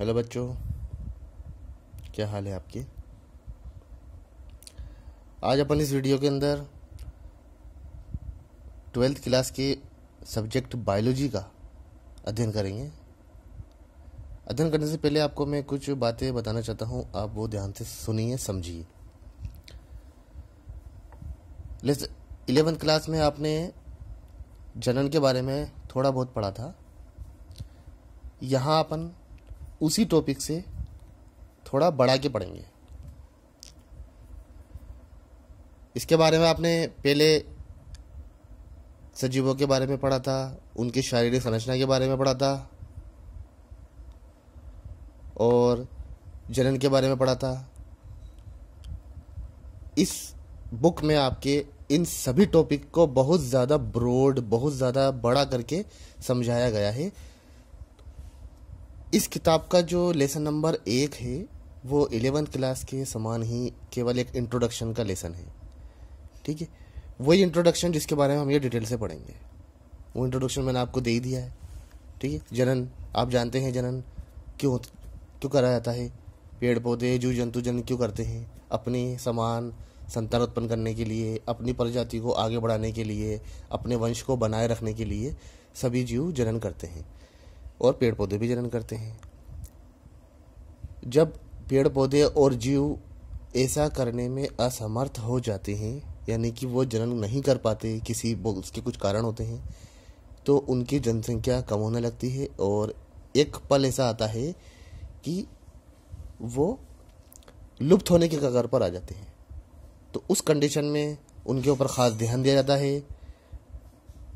hello बच्चों क्या हाल है आपके आज अपन इस वीडियो के अंदर ट्वेल्थ क्लास के सब्जेक्ट बायोलॉजी का अध्ययन करेंगे अध्ययन करने से पहले आपको मैं कुछ बातें बताना चाहता हूँ आप वो ध्यान से सुनिए समझिए इलेवेंथ क्लास में आपने जनन के बारे में थोड़ा बहुत पढ़ा था यहाँ अपन उसी टॉपिक से थोड़ा बढ़ा के पढ़ेंगे इसके बारे में आपने पहले सजीवों के बारे में पढ़ा था उनकी शारीरिक संरचना के बारे में पढ़ा था और जनन के बारे में पढ़ा था इस बुक में आपके इन सभी टॉपिक को बहुत ज़्यादा ब्रॉड बहुत ज़्यादा बड़ा करके समझाया गया है इस किताब का जो लेसन नंबर एक है वो एलेवन क्लास के समान ही केवल एक इंट्रोडक्शन का लेसन है ठीक है वही इंट्रोडक्शन जिसके बारे में हम ये डिटेल से पढ़ेंगे वो इंट्रोडक्शन मैंने आपको दे ही दिया है ठीक है जनन आप जानते हैं जनन क्यों क्यों करा जाता है पेड़ पौधे जीव जंतु जनन क्यों करते हैं अपने समान संतान उत्पन्न करने के लिए अपनी प्रजाति को आगे बढ़ाने के लिए अपने वंश को बनाए रखने के लिए सभी जीव जनन करते हैं और पेड़ पौधे भी जनन करते हैं जब पेड़ पौधे और जीव ऐसा करने में असमर्थ हो जाते हैं यानी कि वो जनन नहीं कर पाते किसी उसके कुछ कारण होते हैं तो उनकी जनसंख्या कम होने लगती है और एक पल ऐसा आता है कि वो लुप्त होने के कगार पर आ जाते हैं तो उस कंडीशन में उनके ऊपर ख़ास ध्यान दिया जाता है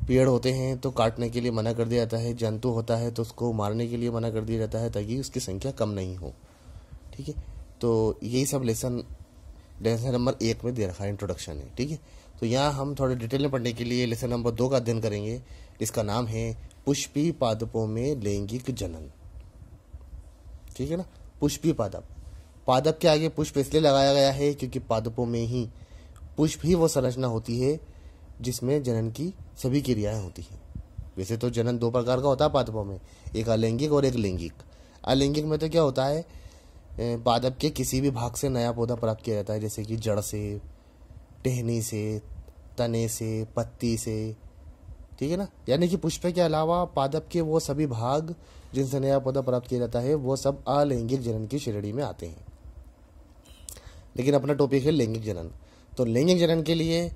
पेड़ होते हैं तो काटने के लिए मना कर दिया जाता है जंतु होता है तो उसको मारने के लिए मना कर दिया जाता है ताकि उसकी संख्या कम नहीं हो ठीक है तो यही सब लेसन लेसन नंबर एक में दे रखा है इंट्रोडक्शन है ठीक है तो यहाँ हम थोड़े डिटेल में पढ़ने के लिए लेसन नंबर दो का अध्ययन करेंगे इसका नाम है पुष्पी पादपों में लैंगिक जनन ठीक है ना पुष्पी पादप पादप के आगे पुष्प इसलिए लगाया गया है क्योंकि पादपों में ही पुष्प ही वो संरचना होती है जिसमें जनन की सभी क्रियाएं होती हैं वैसे तो जनन दो प्रकार का होता है पादपों में एक अलैंगिक और एक लैंगिक अलैंगिक में तो क्या होता है पादप के किसी भी भाग से नया पौधा प्राप्त किया जाता है जैसे कि जड़ से टहनी से तने से पत्ती से ठीक है ना यानी कि पुष्प के अलावा पादप के वो सभी भाग जिनसे नया पौधा प्राप्त किया जाता है वो सब अलैंगिक जनन की श्रेणी में आते हैं लेकिन अपना टॉपिक है लैंगिक जनन तो लैंगिक जनन के लिए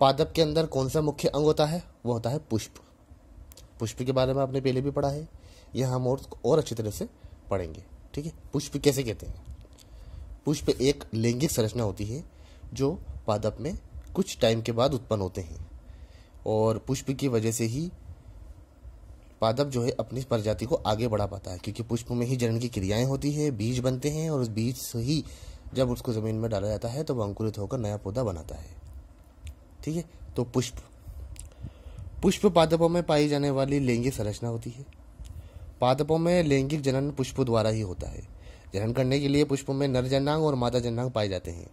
पादप के अंदर कौन सा मुख्य अंग होता है वो होता है पुष्प पुष्प के बारे में आपने पहले भी पढ़ा है यह हम और और अच्छी तरह से पढ़ेंगे ठीक है पुष्प कैसे कहते हैं पुष्प एक लैंगिक संरचना होती है जो पादप में कुछ टाइम के बाद उत्पन्न होते हैं और पुष्प की वजह से ही पादप जो है अपनी प्रजाति को आगे बढ़ा पाता है क्योंकि पुष्प में ही जनन की क्रियाएं होती है बीज बनते हैं और उस बीज से ही जब उसको ज़मीन में डाला जाता है तो वह अंकुरित होकर नया पौधा बनाता है ठीक है तो पुष्प पुष्प पादपों में पाई जाने वाली लैंगिक संरचना होती है पादपों में लैंगिक जनन पुष्प द्वारा ही होता है जनन करने के लिए पुष्प में नर जननांग और मादा जननांग पाए जाते हैं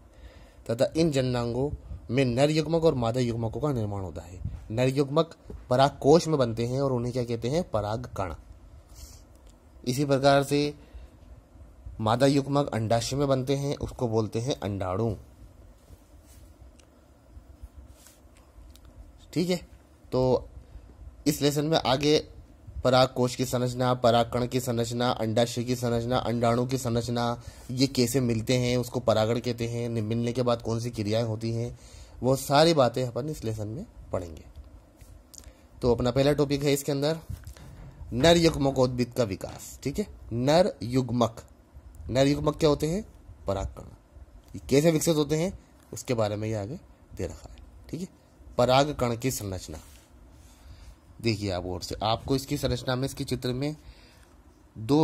तथा इन जननांगों में नर युग्मक और मादा युग्मकों का निर्माण होता है नर युग्मक पराग कोश में बनते हैं और उन्हें क्या कहते हैं पराग कण इसी प्रकार से मादा युग्मक अंडाशय में बनते हैं उसको बोलते हैं अंडाणु ठीक है तो इस लेसन में आगे कोश की संरचना परागकण की संरचना अंडाशय की संरचना अंडाणु की संरचना ये कैसे मिलते हैं उसको परागण कहते हैं मिलने के बाद कौन सी क्रियाएं होती हैं वो सारी बातें अपन इस लेसन में पढ़ेंगे तो अपना पहला टॉपिक है इसके अंदर नर युग्मकोद्भिद का विकास ठीक है नर युग्मक नर युग्मक क्या होते हैं परागकण कैसे विकसित होते हैं उसके बारे में ये आगे दे रखा है ठीक है पराग कण की संरचना देखिए आप और से आपको इसकी संरचना में इसके चित्र में दो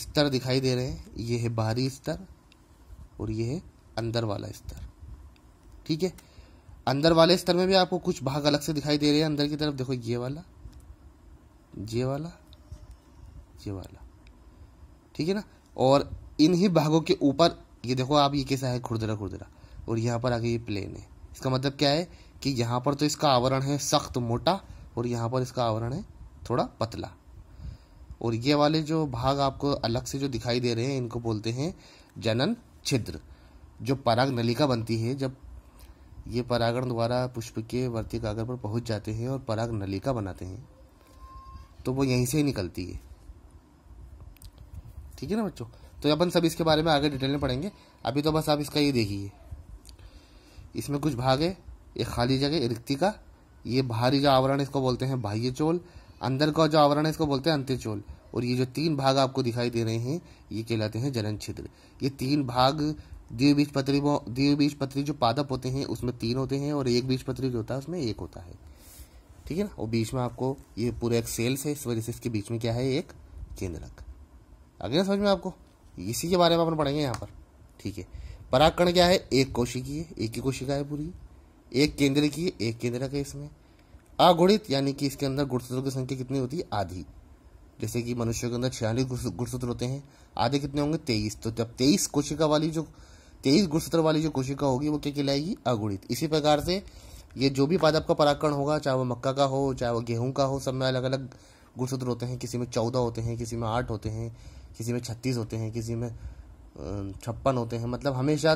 स्तर दिखाई दे रहे हैं ये है बाहरी स्तर और ये है अंदर वाला स्तर ठीक है अंदर वाले स्तर में भी आपको कुछ भाग अलग से दिखाई दे रहे हैं अंदर की तरफ देखो ये वाला ये वाला ये वाला ठीक है ना और इन ही भागों के ऊपर ये देखो आप ये कैसा है खुरदरा खुरदरा और यहाँ पर आगे ये प्लेन है इसका मतलब क्या है कि यहाँ पर तो इसका आवरण है सख्त मोटा और यहाँ पर इसका आवरण है थोड़ा पतला और ये वाले जो भाग आपको अलग से जो दिखाई दे रहे हैं इनको बोलते हैं जनन छिद्र जो पराग नलिका बनती है जब ये परागण द्वारा पुष्प के वर्ती कागर पर पहुंच जाते हैं और पराग नलिका बनाते हैं तो वो यहीं से ही निकलती है ठीक है ना बच्चों तो अपन सब इसके बारे में आगे डिटेल में पढ़ेंगे अभी तो बस आप इसका ये देखिए इसमें कुछ भाग है ये खाली जगह रिक्तिका ये बाहरी जो आवरण है इसको बोलते हैं बाह्य चोल अंदर का जो आवरण है इसको बोलते हैं अंत्यचोल और ये जो तीन भाग आपको दिखाई दे रहे हैं ये कहलाते हैं जनन छिद्र ये तीन भाग द्वि बीज पत्री द्वि बीज पत्री जो पादप होते हैं उसमें तीन होते हैं और एक बीज पत्री जो होता है उसमें एक होता है ठीक है ना और बीच में आपको ये पूरे एक सेल्स है इस वजह से इसके बीच में क्या है एक केंद्रक आगे ना समझ में आपको इसी के बारे में अपन पढ़ेंगे यहाँ पर ठीक है पराकण क्या है एक कोशिकी है एक ही कोशिका है पूरी एक केंद्र की एक केंद्र का इसमें अगुणित यानी कि इसके अंदर गुणसूत्रों की संख्या कितनी होती है आधी जैसे कि मनुष्य के अंदर छियालीस गुणसूत्र होते हैं आधे कितने होंगे तेईस तो जब तेईस कोशिका वाली जो तेईस गुणसूत्र वाली जो कोशिका होगी वो क्या कहलाएगी अगुणित इसी प्रकार से ये जो भी पादप का पराकरण होगा चाहे वो मक्का का हो चाहे वो गेहूं का हो सब में अलग अलग गुणसूत्र होते हैं किसी में चौदह होते हैं किसी में आठ होते हैं किसी में छत्तीस होते हैं किसी में छप्पन होते हैं मतलब हमेशा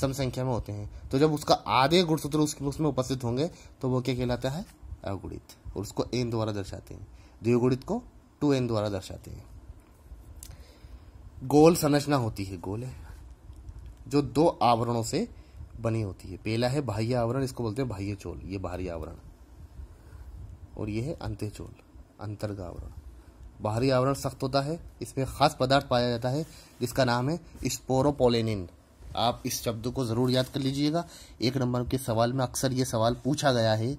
सम संख्या में होते हैं तो जब उसका आधे गुणसूत्र उसकी उसमें उपस्थित होंगे तो वो क्या कहलाता है अगुणित और उसको एन द्वारा दर्शाते हैं द्विगुणित को टू एन द्वारा दर्शाते हैं गोल संरचना होती है गोल है जो दो आवरणों से बनी होती है पहला है बाह्य आवरण इसको बोलते हैं बाह्य चोल ये बाहरी आवरण और ये है अंत्य चोल अंतर्ग आवरण बाहरी आवरण सख्त होता है इसमें खास पदार्थ पाया जाता है जिसका नाम है स्पोरोपोलेनिन आप इस शब्द को ज़रूर याद कर लीजिएगा एक नंबर के सवाल में अक्सर ये सवाल पूछा गया है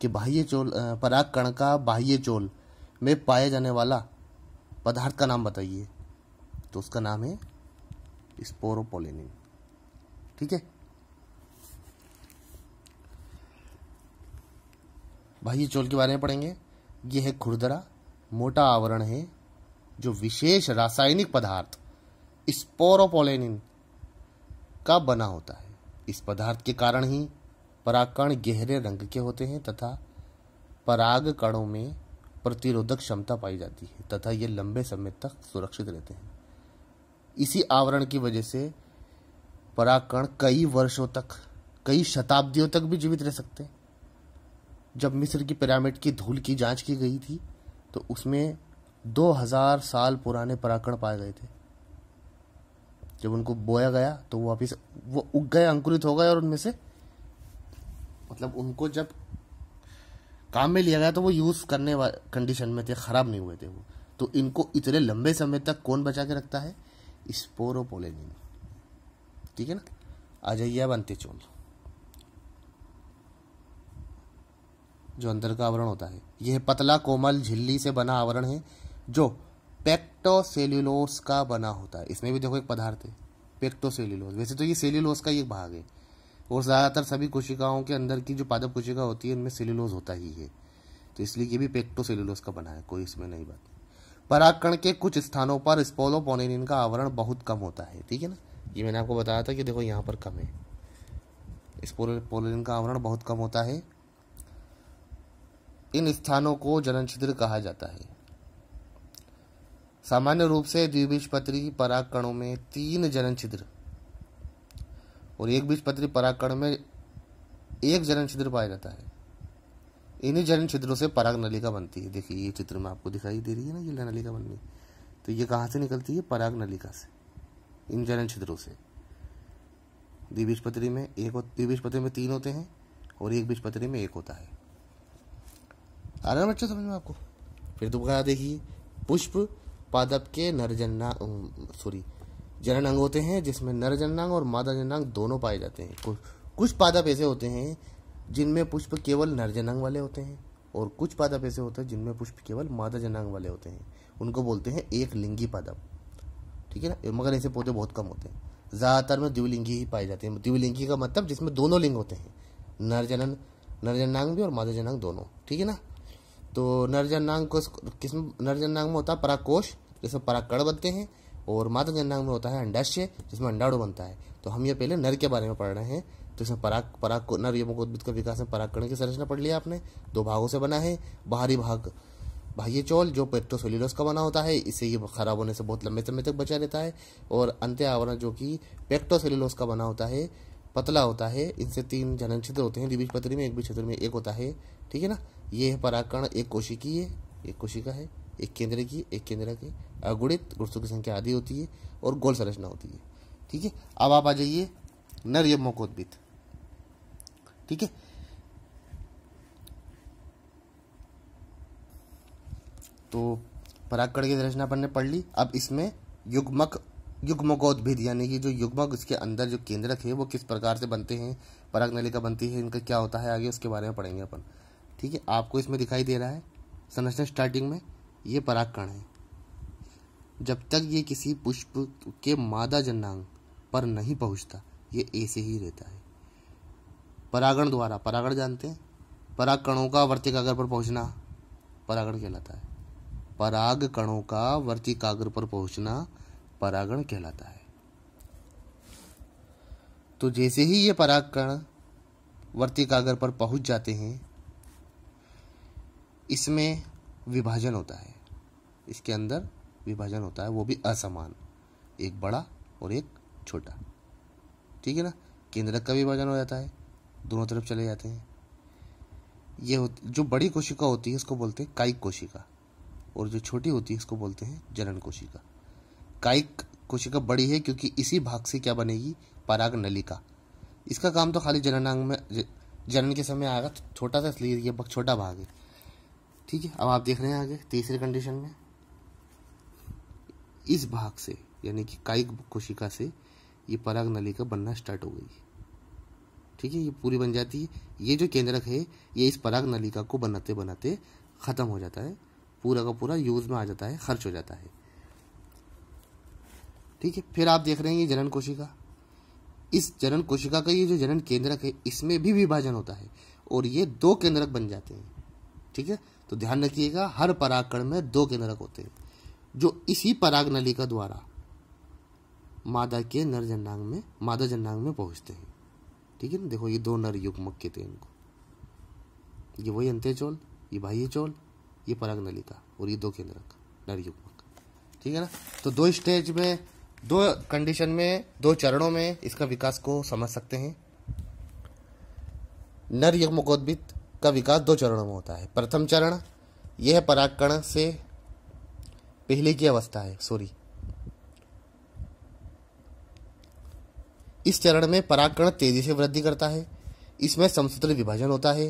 कि बाह्य चोल पराग कण का बाह्य चोल में पाया जाने वाला पदार्थ का नाम बताइए तो उसका नाम है स्पोरोपोलिनिन ठीक है बाह्य चोल के बारे में पढ़ेंगे यह है खुरदरा मोटा आवरण है जो विशेष रासायनिक पदार्थ स्पोरोपोलेनिन का बना होता है इस पदार्थ के कारण ही परागकण गहरे रंग के होते हैं तथा पराग कणों में प्रतिरोधक क्षमता पाई जाती है तथा ये लंबे समय तक सुरक्षित रहते हैं इसी आवरण की वजह से परागकण कई वर्षों तक कई शताब्दियों तक भी जीवित रह सकते हैं जब मिस्र की पिरामिड की धूल की जांच की गई थी तो उसमें 2000 साल पुराने पराकण पाए गए थे जब उनको बोया गया तो वो वापिस वो उग गए अंकुरित हो गए और उनमें से मतलब उनको जब काम में लिया गया तो वो यूज़ करने कंडीशन में थे ख़राब नहीं हुए थे वो तो इनको इतने लंबे समय तक कौन बचा के रखता है स्पोरोपोलेनिन ठीक है ना आ जाइए अब अंत्यचोल जो अंदर का आवरण होता है यह पतला कोमल झिल्ली से बना आवरण है जो पेक्टोसेल्यूलोस का बना होता है इसमें भी देखो एक पदार्थ है पेक्टोसेल्यूलोस वैसे तो ये सेल्यूलोस का ही एक भाग है और ज़्यादातर सभी कोशिकाओं के अंदर की जो पादप कोशिका होती है उनमें सेल्यूलोस होता ही है तो इसलिए ये भी पेक्टोसेल्यूलोस का बना है कोई इसमें नहीं बात परागकण के कुछ स्थानों पर स्पोलोपोनिन का आवरण बहुत कम होता है ठीक है ना ये मैंने आपको बताया था कि देखो यहाँ पर कम है स्पोलोपोनिन का आवरण बहुत कम होता है इन स्थानों को जनन छिद्र कहा जाता है सामान्य रूप से द्विबीजपत्री परागकणों में तीन जनन छिद्र और एक बीजपत्री परागकण में एक जनन छिद्र पाया जाता है इन्हीं जनन छिद्रों से पराग नलिका बनती है देखिए ये चित्र में आपको दिखाई दे रही है ना ये नलिका बन रही तो ये कहाँ से निकलती है पराग नलिका से इन जनन छिद्रों से द्विबीजपत्री में एक द्विबीजपत्री में तीन होते हैं और एक बीजपत्री में एक होता है आ रहा है बच्चों समझ में आपको फिर दोबारा देखिए पुष्प पादप के नरजन्नांग सॉरी जनन अंग होते हैं जिसमें नरजन्नांग और मादा जननांग दोनों पाए जाते हैं कुछ कुछ पादप ऐसे होते हैं जिनमें पुष्प केवल नरजनांग वाले होते हैं और कुछ पादप ऐसे होते हैं जिनमें पुष्प केवल मादा जनांग वाले होते हैं उनको बोलते हैं एक लिंगी पादप ठीक है ना मगर ऐसे पौधे बहुत कम होते हैं ज़्यादातर में द्विलिंगी ही पाए जाते हैं द्विलिंगी का मतलब जिसमें दोनों लिंग होते हैं नरजनन नरजनांग भी और मादा जनांग दोनों ठीक है ना तो नरजनांग को किस नरजनांग में होता है पराकोश जिसमें पराकड़ बनते हैं और माता जननांग में होता है अंडाश्य जिसमें अंडाणु बनता है तो हम ये पहले नर के बारे में पढ़ रहे हैं तो इसमें पराग पराग नर यमुक का विकास में परागकण की संरचना पढ़ लिया आपने दो भागों से बना है बाहरी भाग बाह्य चौल जो पेट्रोसोलिलोस का बना होता है इसे ये खराब होने से बहुत लंबे समय तक बचा रहता है और अंत्य आवरण जो कि पेक्टोसेल्यूलोस का बना होता है पतला होता है इनसे तीन जनन छिद्र होते हैं द्विबीज पत्री में एक बीज छिद्र में एक होता है ठीक है ना ये है पराकरण एक कोशिकीय एक कोशिका है एक केंद्र की एक केंद्र के अगुणित गुणसों की संख्या आधी होती है और गोल संरचना होती है ठीक है अब आप आ जाइए नर या मौकोद्भित ठीक है तो पराकरण की संरचना अपन ने पढ़ ली अब इसमें युग्मक युग्मकोद्भिद यानी कि जो युग्मक उसके अंदर जो केंद्रक है वो किस प्रकार से बनते हैं पराग नलिका बनती है इनका क्या होता है आगे उसके बारे में पढ़ेंगे अपन ठीक है आपको इसमें दिखाई दे रहा है संरचना स्टार्टिंग में ये परागकण है जब तक ये किसी पुष्प के मादा जननांग पर नहीं पहुंचता ये ऐसे ही रहता है परागण द्वारा परागण जानते हैं पराग कणों का वर्तिकागर पर पहुंचना परागण कहलाता है पराग कणों का वर्तिकागर पर पहुंचना परागण कहलाता है तो जैसे ही ये पराग कण पर पहुंच जाते हैं इसमें विभाजन होता है इसके अंदर विभाजन होता है वो भी असमान एक बड़ा और एक छोटा ठीक है ना केंद्रक का विभाजन हो जाता है दोनों तरफ चले जाते हैं ये जो बड़ी कोशिका होती है इसको बोलते हैं कायिक कोशिका और जो छोटी होती है इसको बोलते हैं जनन कोशिका कायिक कोशिका बड़ी है क्योंकि इसी भाग से क्या बनेगी पराग नलिका इसका काम तो खाली जननांग में जनन के समय आएगा तो छोटा सा इसलिए ये छोटा भाग है ठीक है अब आप देख रहे हैं आगे तीसरे कंडीशन में इस भाग से यानी कि कायिक कोशिका से ये पराग नलिका बनना स्टार्ट हो गई ठीक है ये पूरी बन जाती है ये जो केंद्रक है ये इस पराग नलिका को बनाते बनाते ख़त्म हो जाता है पूरा का पूरा यूज में आ जाता है खर्च हो जाता है ठीक है फिर आप देख रहे हैं ये जनन कोशिका इस जनन कोशिका का ये जो जनन केंद्रक है इसमें भी विभाजन होता है और ये दो केंद्रक बन जाते हैं ठीक है तो ध्यान रखिएगा हर परागकण में दो केंद्रक होते हैं जो इसी पराग नलिका द्वारा मादा के नर जन्नांग में मादा जन्नांग में पहुंचते हैं ठीक है ना देखो ये दो नर युग्मक के थे इनको ये वही अंत्य चोल ये बाह्य चोल ये पराग नलिका और ये दो केंद्रक नर युग्मक ठीक है ना तो दो स्टेज में दो कंडीशन में दो चरणों में इसका विकास को समझ सकते हैं नर युग्मकोद्भित इसका विकास दो चरणों में होता है प्रथम चरण यह परागकण से पहले की अवस्था है सॉरी इस चरण में परागकण तेजी से वृद्धि करता है इसमें समसूत्र विभाजन होता है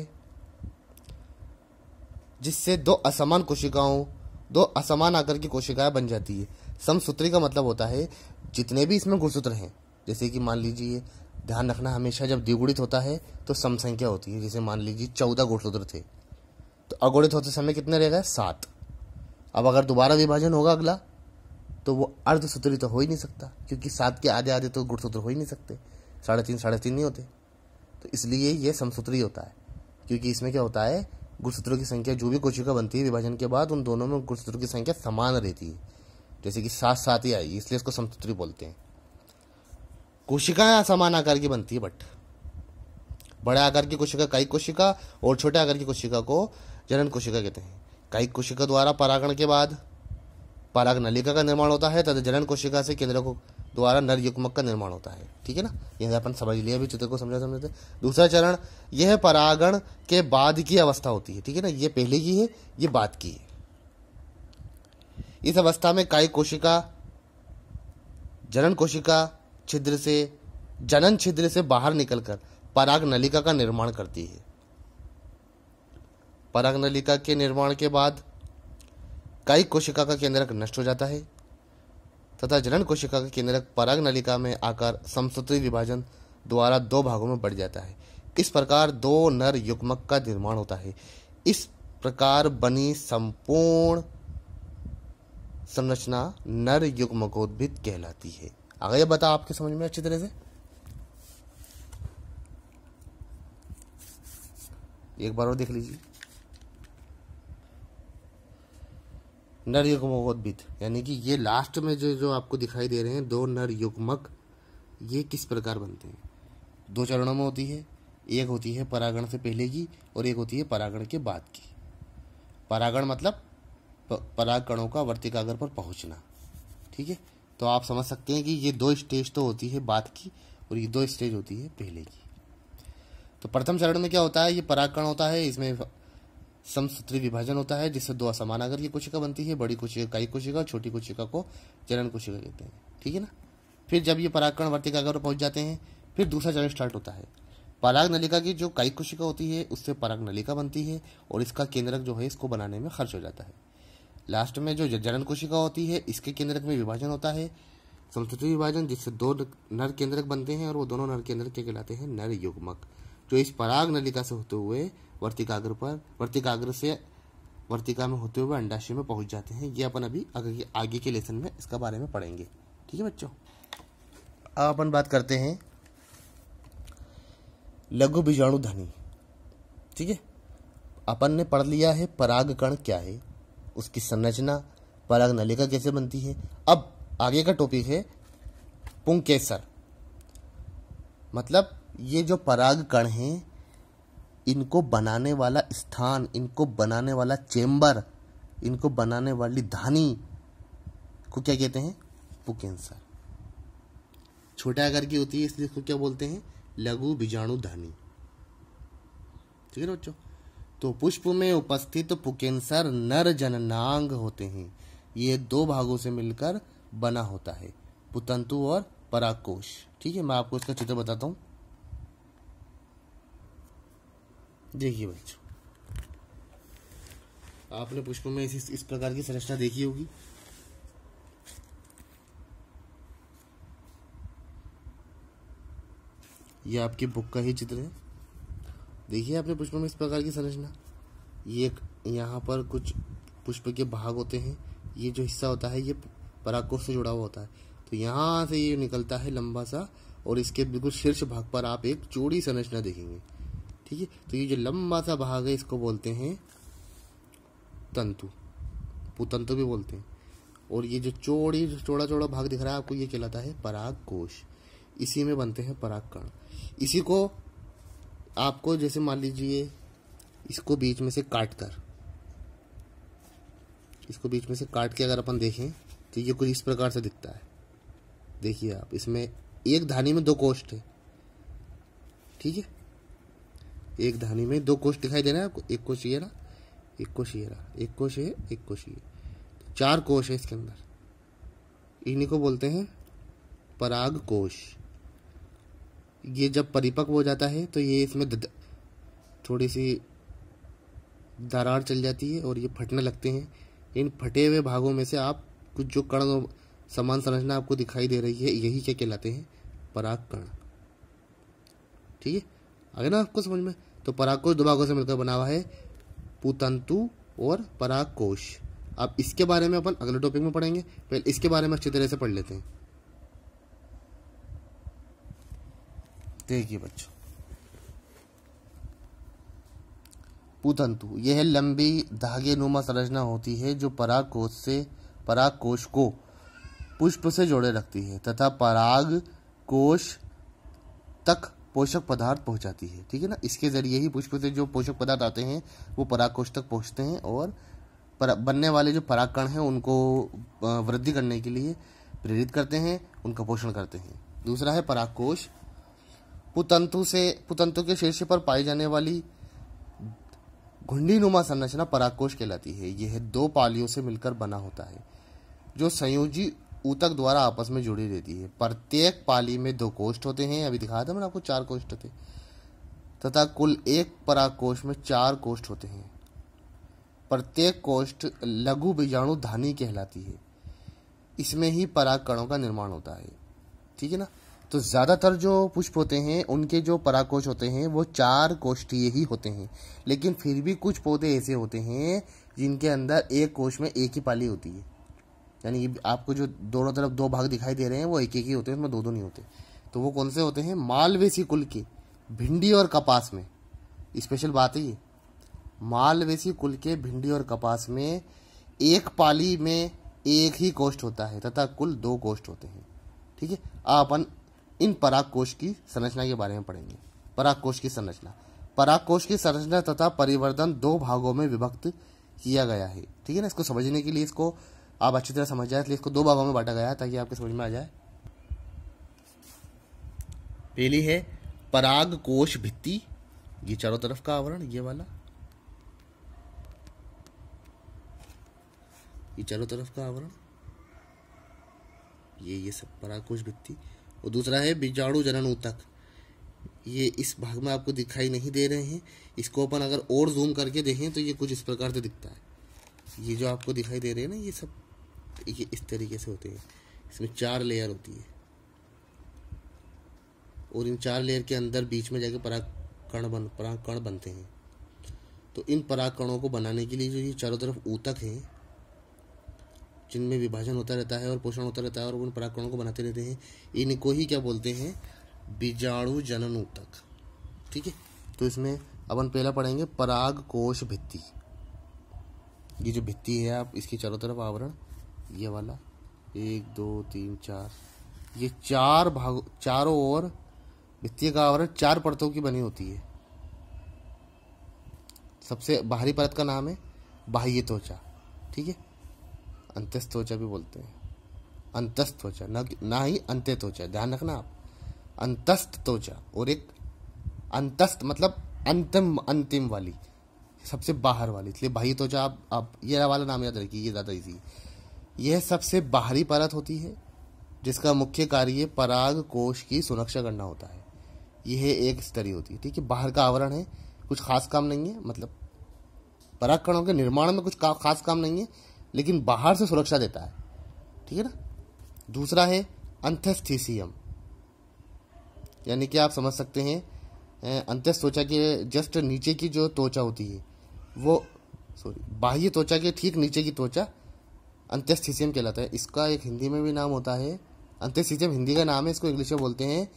जिससे दो असमान कोशिकाओं दो असमान आकार की कोशिकाएं बन जाती है समसूत्री का मतलब होता है जितने भी इसमें गुणसूत्र हैं जैसे कि मान लीजिए ध्यान रखना हमेशा जब द्विगुणित होता है तो सम संख्या होती है जैसे मान लीजिए चौदह गुणसूत्र थे तो अगुणित होते समय कितने रह गए सात अब अगर दोबारा विभाजन होगा अगला तो वो अर्धसूत्री तो हो ही नहीं सकता क्योंकि सात के आधे आधे तो गुणसूत्र हो ही नहीं सकते साढ़े तीन साढ़े तीन नहीं होते तो इसलिए ये समसूत्री होता है क्योंकि इसमें क्या होता है गुणसूत्रों की संख्या जो भी कोशिका बनती है विभाजन के बाद उन दोनों में गुणसूत्रों की संख्या समान रहती है जैसे कि सात सात ही आई इसलिए इसको समसूत्री बोलते हैं कोशिकाएं समान आकार की बनती है बट बड़े आकार की कोशिका कई कोशिका और छोटे आकार की कोशिका को जनन कोशिका कहते हैं कई कोशिका द्वारा परागण के बाद पराग नलिका का निर्माण होता है तथा जनन कोशिका से केंद्र को द्वारा नर युग्मक का निर्माण होता है ठीक है ना यह अपन समझ लिया अभी चित्र को समझा समझते दूसरा चरण यह परागण के बाद की अवस्था होती है ठीक है ना ये पहले की है ये बाद की है इस अवस्था में काय कोशिका जनन कोशिका छिद्र से जनन छिद्र से बाहर निकलकर पराग नलिका का निर्माण करती है पराग नलिका के निर्माण के बाद कई कोशिका का केंद्रक नष्ट हो जाता है तथा जनन कोशिका का केंद्रक पराग नलिका में आकर समसूत्री विभाजन द्वारा दो भागों में बढ़ जाता है इस प्रकार दो नर युग्मक का निर्माण होता है इस प्रकार बनी संपूर्ण संरचना नर युग्मकोद्भिद कहलाती है आ गया बता आपके समझ में अच्छी तरह से एक बार और देख लीजिए नर युग्मकोद्भिद यानी कि ये लास्ट में जो जो आपको दिखाई दे रहे हैं दो नर युग्मक ये किस प्रकार बनते हैं दो चरणों में होती है एक होती है परागण से पहले की और एक होती है परागण के बाद की परागण मतलब परागणों का वर्तिकागर पर पहुंचना ठीक है तो आप समझ सकते हैं कि ये दो स्टेज तो होती है बात की और ये दो स्टेज होती है पहले की तो प्रथम चरण में क्या होता है ये पराकरण होता है इसमें समसूत्री विभाजन होता है जिससे दो असमानागर की कोशिका बनती है बड़ी कोशिका काई कोशिका छोटी कोशिका को जनन कोशिका कहते हैं ठीक है ना फिर जब ये पराकरण वर्तिकागर पर पहुंच जाते हैं फिर दूसरा चरण स्टार्ट होता है पराग नलिका की जो काई कोशिका होती है उससे पराग नलिका बनती है और इसका केंद्रक जो है इसको बनाने में खर्च हो जाता है लास्ट में जो जनन कोशिका होती है इसके केंद्रक में विभाजन होता है संस्कृति विभाजन जिससे दो नर केंद्रक बनते हैं और वो दोनों नर केंद्रक क्या कहलाते हैं नर युग्मक जो इस पराग नलिका से होते हुए वर्तिकाग्र पर वर्तिकाग्र से वर्तिका में होते हुए अंडाशय में पहुंच जाते हैं ये अपन अभी आगे, आगे के लेसन में इसका बारे में पढ़ेंगे ठीक है बच्चों अब अपन बात करते हैं लघु बीजाणु धनी ठीक है अपन ने पढ़ लिया है पराग कण क्या है उसकी संरचना पराग नलिका कैसे बनती है अब आगे का टॉपिक है पुंकेसर मतलब ये जो पराग कण हैं इनको बनाने वाला स्थान इनको बनाने वाला चेम्बर इनको बनाने वाली धानी को क्या कहते हैं पुकेंसर छोटे आकार की होती है इसलिए इसको क्या बोलते हैं लघु बीजाणु धानी ठीक है बच्चों तो पुष्प में उपस्थित पुकेंसर नर जननांग होते हैं ये दो भागों से मिलकर बना होता है पुतंतु और पराकोश ठीक है मैं आपको इसका चित्र बताता हूं देखिए बच्चों आपने पुष्प में इस इस प्रकार की संरचना देखी होगी ये आपकी बुक का ही चित्र है देखिए आपने पुष्प में इस प्रकार की संरचना ये यहाँ पर कुछ पुष्प के भाग होते हैं ये जो हिस्सा होता है ये पराकोष से जुड़ा हुआ होता है तो यहाँ से ये निकलता है लंबा सा और इसके बिल्कुल शीर्ष भाग पर आप एक चौड़ी संरचना देखेंगे ठीक है तो ये जो लंबा सा भाग है इसको बोलते हैं तंतु पुतंतु भी बोलते हैं और ये जो चौड़ी चौड़ा चौड़ा भाग दिख रहा है आपको ये कहलाता है पराग कोश इसी में बनते हैं पराग कण इसी को आपको जैसे मान लीजिए इसको बीच में से काट कर इसको बीच में से काट के अगर अपन देखें तो ये कुछ इस प्रकार से दिखता है देखिए आप इसमें एक धानी में दो कोष्ठ है ठीक है एक धानी में दो कोष्ठ दिखाई दे रहा है आपको एक कोष ये रहा एक कोष ये रहा एक कोष ये एक कोष ये तो चार कोष है इसके अंदर इन्हीं को बोलते हैं पराग कोश ये जब परिपक्व हो जाता है तो ये इसमें थोड़ी सी दरार चल जाती है और ये फटने लगते हैं इन फटे हुए भागों में से आप कुछ जो कण समान संरचना आपको दिखाई दे रही है यही क्या कहलाते हैं पराग कण ठीक है अगर ना आपको समझ में तो पराग कोश दो भागों से मिलकर बना हुआ है पुतंतु और पराग कोश अब इसके बारे में अपन अगले टॉपिक में पढ़ेंगे पहले इसके बारे में अच्छी तरह से पढ़ लेते हैं देखिए बच्चों पुतंतु यह लंबी धागे नुमा संरचना होती है जो पराग कोश से पराग कोश को पुष्प से जोड़े रखती है तथा पराग कोश तक पोषक पदार्थ पहुंचाती है ठीक है ना इसके जरिए ही पुष्प से जो पोषक पदार्थ आते हैं वो परागकोश तक पहुंचते हैं और पर, बनने वाले जो परागकण हैं उनको वृद्धि करने के लिए प्रेरित करते हैं उनका पोषण करते हैं दूसरा है परागकोश पुतंतु से पुतंतु के शीर्ष पर पाई जाने वाली घुंडी नुमा संरचना पराकोश कहलाती है यह दो पालियों से मिलकर बना होता है जो संयोजी ऊतक द्वारा आपस में जुड़ी रहती है प्रत्येक पाली में दो कोष्ठ होते हैं अभी दिखाया था मैंने आपको चार कोष्ठ होते तथा कुल एक पराकोष्ठ में चार कोष्ठ होते हैं प्रत्येक कोष्ठ लघु बीजाणु धानी कहलाती है इसमें ही पराग कणों का निर्माण होता है ठीक है ना तो ज़्यादातर जो पुष्प होते हैं उनके जो पराकोश होते हैं वो चार कोष्ठीय ही होते हैं लेकिन फिर भी कुछ पौधे ऐसे होते हैं जिनके अंदर एक कोश में एक ही पाली होती है यानी कि आपको जो दोनों तरफ दो भाग दिखाई दे रहे हैं वो एक एक ही होते हैं उसमें दो दो नहीं होते तो वो कौन से होते हैं मालवेसी कुल के भिंडी और कपास में स्पेशल बात है ये मालवेसी कुल के भिंडी और कपास में एक पाली में एक ही कोष्ठ होता है तथा कुल दो कोष्ठ होते हैं ठीक है अपन इन पराकोश की संरचना के बारे में पढ़ेंगे पराकोश की संरचना पराकोश की संरचना तथा परिवर्तन दो भागों में विभक्त किया गया है ठीक है ना इसको समझने के लिए इसको आप अच्छी तरह समझ जाए इसलिए इसको दो भागों में बांटा गया है ताकि आपके समझ में आ जाए पहली है पराग कोश भित्ति ये चारों तरफ का आवरण ये वाला ये चारों तरफ का आवरण ये ये सब पराग कोश भित्ति और दूसरा है बीजाणु जनन ऊतक ये इस भाग में आपको दिखाई नहीं दे रहे हैं इसको अपन अगर और जूम करके देखें तो ये कुछ इस प्रकार से दिखता है ये जो आपको दिखाई दे रहे हैं ना ये सब ये इस तरीके से होते हैं इसमें चार लेयर होती है और इन चार लेयर के अंदर बीच में जाके पराकण बन पराकण बनते हैं तो इन पराकणों को बनाने के लिए जो ये चारों तरफ ऊतक हैं जिनमें विभाजन होता रहता है और पोषण होता रहता है और उन परागकणों को बनाते रहते हैं इनको ही क्या बोलते हैं बीजाणु जनन ऊतक ठीक है तो इसमें अपन पहला पढ़ेंगे पराग कोश भित्ति ये जो भित्ति है आप इसके चारों तरफ आवरण ये वाला एक दो तीन चार ये चार भाग चारों ओर भित्तीय का आवरण चार परतों की बनी होती है सबसे बाहरी परत का नाम है बाह्य त्वचा ठीक है अंत्यस्त त्वचा भी बोलते हैं अंतस्त त्वचा ना ना ही अंत्य त्वचा ध्यान रखना आप अंतस्त त्वचा और एक अंतस्त मतलब अंतिम अंतिम वाली सबसे बाहर वाली इसलिए बाह्य त्वचा आप आप ये वाला नाम याद रखिए ये ज़्यादा इजी यह सबसे बाहरी परत होती है जिसका मुख्य कार्य पराग कोश की सुरक्षा करना होता है यह एक स्तरीय होती है ठीक है बाहर का आवरण है कुछ खास काम नहीं है मतलब पराग कणों के निर्माण में कुछ खास काम नहीं है लेकिन बाहर से सुरक्षा देता है ठीक है ना दूसरा है अंथस्थीसियम यानी कि आप समझ सकते हैं अंतस्थ त्वचा के जस्ट नीचे की जो त्वचा होती है वो सॉरी बाह्य त्वचा के ठीक नीचे की त्वचा अंत्यस्थीसियम कहलाता है इसका एक हिंदी में भी नाम होता है अंत्यस्थीसियम हिंदी का नाम है इसको इंग्लिश में बोलते हैं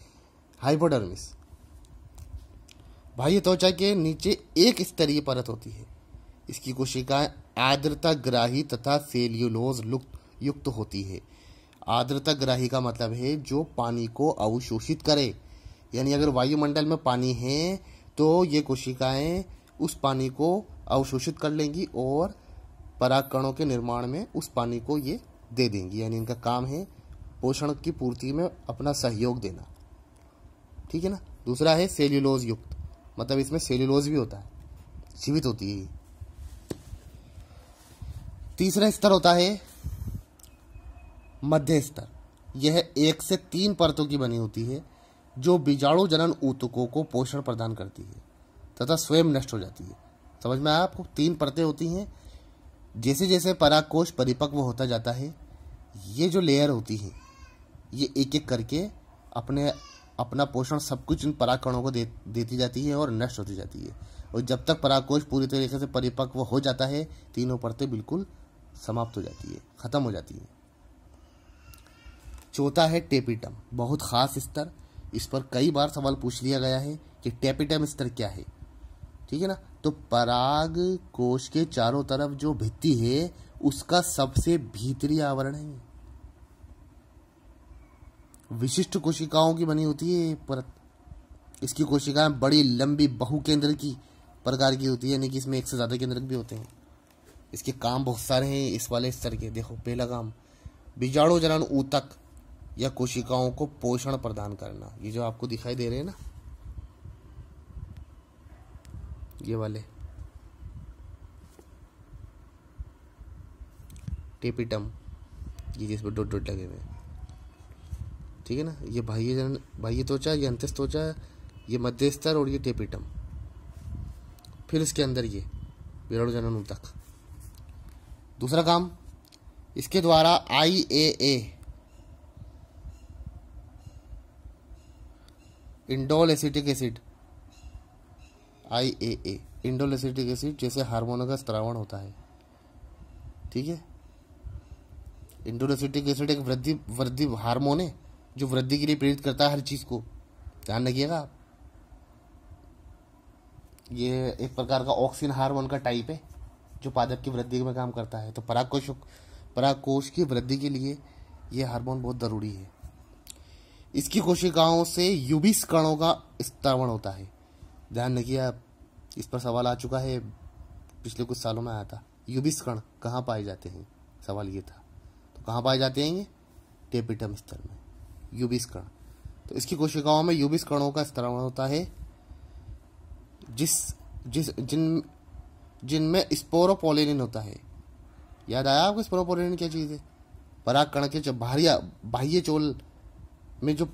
हाइपोडर्मिस बाह्य त्वचा के नीचे एक स्तरीय परत होती है इसकी कोशिकाएं आर्द्रता ग्राही तथा सेल्यूलोज युक्त होती है आर्द्रता ग्राही का मतलब है जो पानी को अवशोषित करे यानी अगर वायुमंडल में पानी है तो ये कोशिकाएं उस पानी को अवशोषित कर लेंगी और पराकणों के निर्माण में उस पानी को ये दे देंगी यानी इनका काम है पोषण की पूर्ति में अपना सहयोग देना ठीक है ना दूसरा है सेल्यूलोज युक्त मतलब इसमें सेल्यूलोज भी होता है जीवित होती है तीसरा स्तर होता है मध्य स्तर यह एक से तीन परतों की बनी होती है जो बीजाणु जनन ऊतकों को पोषण प्रदान करती है तथा स्वयं नष्ट हो जाती है समझ में आया आपको तीन परतें होती हैं जैसे जैसे पराकोश परिपक्व होता जाता है ये जो लेयर होती है ये एक एक करके अपने अपना पोषण सब कुछ इन पराकणों को दे देती जाती है और नष्ट होती जाती है और जब तक पराकोश पूरी तरीके से परिपक्व हो जाता है तीनों परतें बिल्कुल समाप्त हो जाती है ख़त्म हो जाती है चौथा है टेपिटम बहुत खास स्तर इस पर कई बार सवाल पूछ लिया गया है कि टेपिटम स्तर क्या है ठीक है ना तो पराग कोश के चारों तरफ जो भित्ति है उसका सबसे भीतरी आवरण है विशिष्ट कोशिकाओं की बनी होती है परत इसकी कोशिकाएं बड़ी लंबी बहुकेंद्र की प्रकार की होती है यानी कि इसमें एक से ज़्यादा केंद्रक भी होते हैं इसके काम बहुत सारे हैं इस वाले स्तर के देखो पहला काम बीजाणु जनन ऊतक या कोशिकाओं को पोषण प्रदान करना ये जो आपको दिखाई दे रहे हैं ना ये वाले टेपिटम ये जिसमें डोट डोट लगे हुए ठीक है ना ये बाह्य जन बाह्य त्वचा ये अंत्यस्त त्वचा ये मध्य स्तर और ये टेपिटम फिर इसके अंदर ये बीजाणु जनन ऊतक दूसरा काम इसके द्वारा I A A indole acetic acid I A A indole acetic acid जैसे हार्मोनों का स्त्रावण होता है ठीक है इंडोल एसिटिक एसिड एक वृद्धि वृद्धि हार्मोन है जो वृद्धि के लिए प्रेरित करता है हर चीज़ को ध्यान रखिएगा आप ये एक प्रकार का ऑक्सीन हार्मोन का टाइप है जो पादप की वृद्धि में काम करता है तो पराकोश पराकोश की वृद्धि के लिए यह हार्मोन बहुत ज़रूरी है इसकी कोशिकाओं से यूबिस कणों का स्त्रवण होता है ध्यान रखिए आप इस पर सवाल आ चुका है पिछले कुछ सालों में आया था यूबिस कण कहाँ पाए जाते हैं सवाल ये था तो कहाँ पाए जाते हैं ये टेपिटम स्तर में यूबिस कण तो इसकी कोशिकाओं में यूबिस कणों का स्त्रवण होता है जिस जिस जिन जिनमें स्पोरोपोलिन होता है याद आया आपको स्पोरोपोलिन क्या चीज़ है पराकण के बाहरिया बाह्य चोल में जो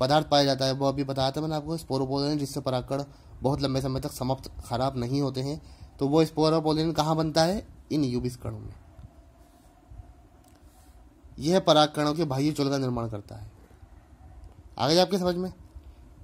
पदार्थ पाया जाता है वो अभी बताया था मैंने आपको स्पोरोपोलिन जिससे पराकण बहुत लंबे समय तक समाप्त खराब नहीं होते हैं तो वो स्पोरोपोलिन कहाँ बनता है इन यूबिस कणों में यह पराग के बाह्य चोल का निर्माण करता है आगे आपके समझ में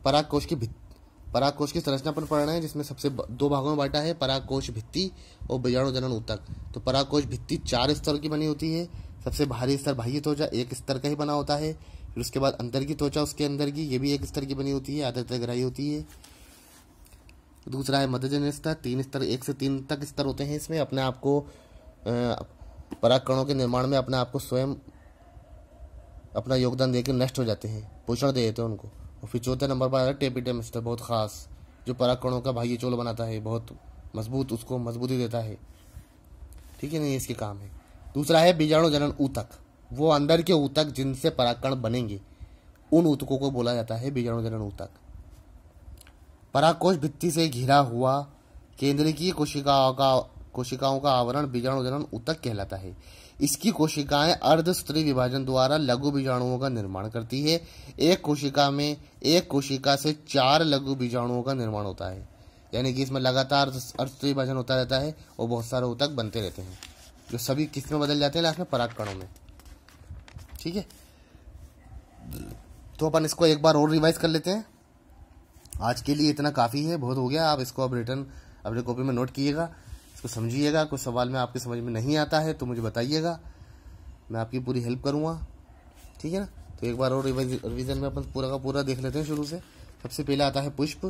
पराग कोश की भित्ति पराकोश की संरचना पर पढ़ना है जिसमें सबसे दो भागों में बांटा है पराकोश भित्ति और जनन ऊतक तो पराकोश भित्ति चार स्तर की बनी होती है सबसे बाहरी स्तर बाह्य त्वचा एक स्तर का ही बना होता है फिर उसके बाद अंदर की त्वचा उसके अंदर की ये भी एक स्तर की बनी होती है आधा तक ग्राही होती है दूसरा है मध्यजन स्तर तीन स्तर एक से तीन तक स्तर होते हैं इसमें अपने आप को पराकणों के निर्माण में अपने आप को स्वयं अपना योगदान देकर नष्ट हो जाते हैं पोषण दे देते हैं उनको और फिर चौथे नंबर पर आ रहा है टेपिडेमिस्टर बहुत ख़ास जो पराकणों का भाई चोल बनाता है बहुत मजबूत उसको मजबूती देता है ठीक है नहीं इसके काम है दूसरा है बीजाणु जनन ऊतक वो अंदर के ऊतक जिनसे पराकण बनेंगे उन ऊतकों को बोला जाता है बीजाणु जनन ऊतक पराकोश भित्ति से घिरा हुआ केंद्रीय कोशिकाओं का कोशिकाओं का आवरण बीजाणु जनन ऊतक कहलाता है इसकी कोशिकाएं अर्ध स्त्री विभाजन द्वारा लघु बीजाणुओं का निर्माण करती है एक कोशिका में एक कोशिका से चार लघु बीजाणुओं का निर्माण होता है यानी कि इसमें लगातार अर्ध स्त्री विभाजन होता रहता है और बहुत सारे तक बनते रहते हैं जो सभी किस में बदल जाते हैं लास्ट में परागकणों में ठीक है तो अपन इसको एक बार और रिवाइज कर लेते हैं आज के लिए इतना काफ़ी है बहुत हो गया आप इसको अब रिटर्न अपने कॉपी में नोट किएगा इसको तो समझिएगा कोई सवाल में आपके समझ में नहीं आता है तो मुझे बताइएगा मैं आपकी पूरी हेल्प करूँगा ठीक है ना तो एक बार और रिविजन में अपन पूरा का पूरा देख लेते हैं शुरू से सबसे पहले आता है पुष्प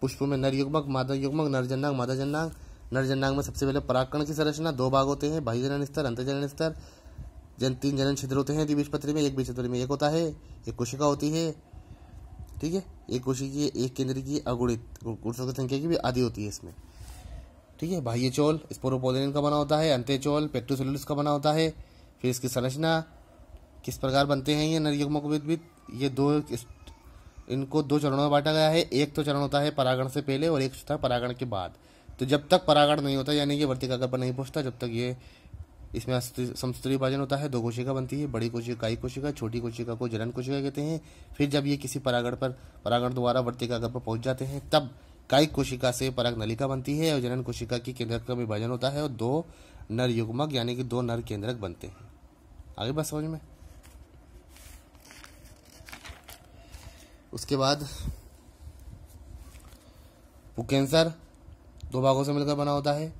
पुष्प में नर युग्मक मादा युग्मक नरजन्नांग मादा जन्नांग नरजन्नांग में सबसे पहले पराक्रण की संरचना दो भाग होते हैं बाह्य जनन स्तर अंतजनन स्तर जन तीन जनन छिद्र होते हैं द्विबीजपत्री में एक बीजपत्री में एक होता है एक कोशिका होती है ठीक है एक कोशिकीय एक केंद्रीय अगुणित गुणसूत्र संख्या की भी आदि होती है इसमें ठीक है बाह्य चोल स्पोरोपोलिन का बना होता है अंत्य चोल पेट्रोसेलुलस का बना होता है फिर इसकी संरचना किस प्रकार बनते हैं ये नरयुग्म को ये दो इनको दो चरणों में बांटा गया है एक तो चरण होता है परागण से पहले और एक होता है परागण के बाद तो जब तक परागण नहीं होता यानी कि वर्तिका पर नहीं पहुंचता जब तक ये इसमें समस्त्री विभाजन होता है दो कोशिका बनती है बड़ी कोशिका काई कोशिका छोटी कोशिका को जलन कोशिका कहते हैं फिर जब ये किसी परागण पर परागण द्वारा वर्तिका पर पहुंच जाते हैं तब कायिक कोशिका से पराग नलिका बनती है और जनन कोशिका की केंद्रक का विभाजन होता है और दो नर युग्मक यानी कि दो नर केंद्रक बनते हैं आगे बात समझ में उसके बाद पुकेंसर दो भागों से मिलकर बना होता है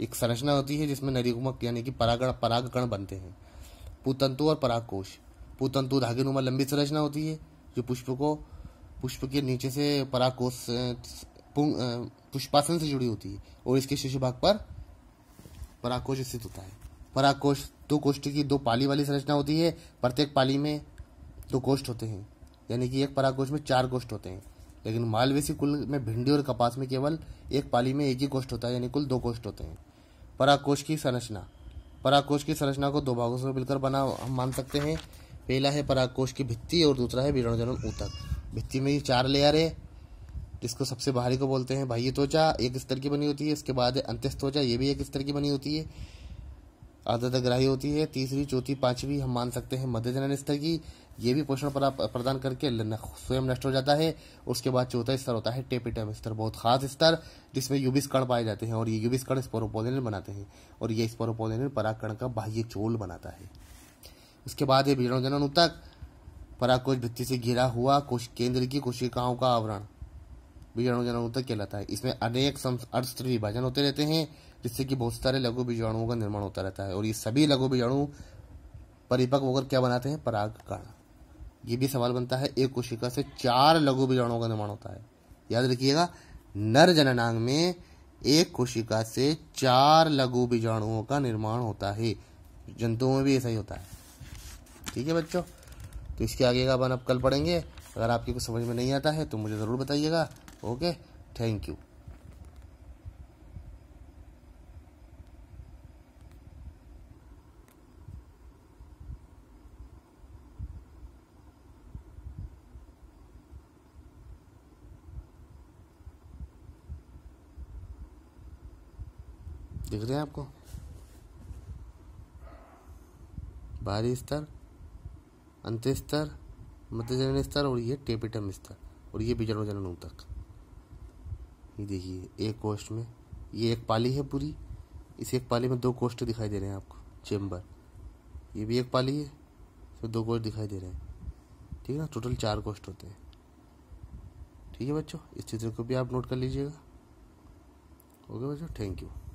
एक संरचना होती है जिसमें नरयुग्मक यानी कि परागण परागकण बनते हैं पुतंतु और पराग कोश पुतंतु धागे नुमा लंबी संरचना होती है जो पुष्प को पुष्प के नीचे से पराग कोश पुष्पासन से जुड़ी होती है और इसके शीर्ष भाग पर पराकोश स्थित होता है पराकोश दो कोष्ठ की दो पाली वाली संरचना होती है प्रत्येक पाली में दो कोष्ठ होते हैं यानी कि एक पराकोष में चार कोष्ठ होते हैं लेकिन मालवेसी कुल में भिंडी और कपास में केवल एक पाली में एक ही कोष्ठ होता है यानी कुल दो कोष्ठ होते हैं पराकोष की संरचना पराकोष की संरचना को दो भागों से मिलकर बना हम मान सकते हैं पहला है पराकोष की भित्ति और दूसरा है विरोजनम ऊतक भित्ति में ये चार लेयर है जिसको सबसे बाहरी को बोलते हैं बाह्य त्वचा एक स्तर की बनी होती है इसके बाद अंत्यस्थ त्वचा ये भी एक स्तर की बनी होती है आदतग्राही होती है तीसरी चौथी पांचवी हम मान सकते हैं मध्य जनन स्तर की ये भी पोषण प्रदान करके स्वयं नष्ट हो जाता है उसके बाद चौथा स्तर होता है टेपिटम स्तर बहुत खास स्तर जिसमें युविस कण पाए जाते हैं और ये युविस कण स्पोरोपोलिन बनाते हैं और ये स्पोरोपोलिन पराकण का बाह्य चोल बनाता है उसके बाद ये बीजाणु जनन उत्तक पराकोष भित्ति से घिरा हुआ कोश केंद्र की कोशिकाओं का आवरण बीजाणु जनों तक कहलाता है इसमें अनेक अर्थ विभाजन होते रहते हैं जिससे कि बहुत सारे लघु बीजाणुओं का निर्माण होता रहता है और ये सभी लघु बीजाणु परिपक्व होकर क्या बनाते हैं कण ये भी सवाल बनता है एक कोशिका से चार लघु बीजाणुओं का निर्माण होता है याद रखिएगा नर जननांग में एक कोशिका से चार लघु बीजाणुओं का निर्माण होता है जंतुओं में भी ऐसा ही होता है ठीक है बच्चों तो इसके आगे का अपन आप कल पढ़ेंगे अगर आपकी कुछ समझ में नहीं आता है तो मुझे ज़रूर बताइएगा ओके थैंक यू दिख रहे हैं आपको बाहरी स्तर अंत्य स्तर मध्यजनन स्तर और ये टेपिटम स्तर और ये बीजाणु जनन ऊतक ये देखिए एक कोष्ट में ये एक पाली है पूरी इस एक पाली में दो कोष्ट दिखाई दे रहे हैं आपको चेम्बर ये भी एक पाली है तो दो कोष्ट दिखाई दे रहे हैं ठीक है ना टोटल चार कोष्ट होते हैं ठीक है बच्चों इस चित्र को भी आप नोट कर लीजिएगा ओके बच्चों थैंक यू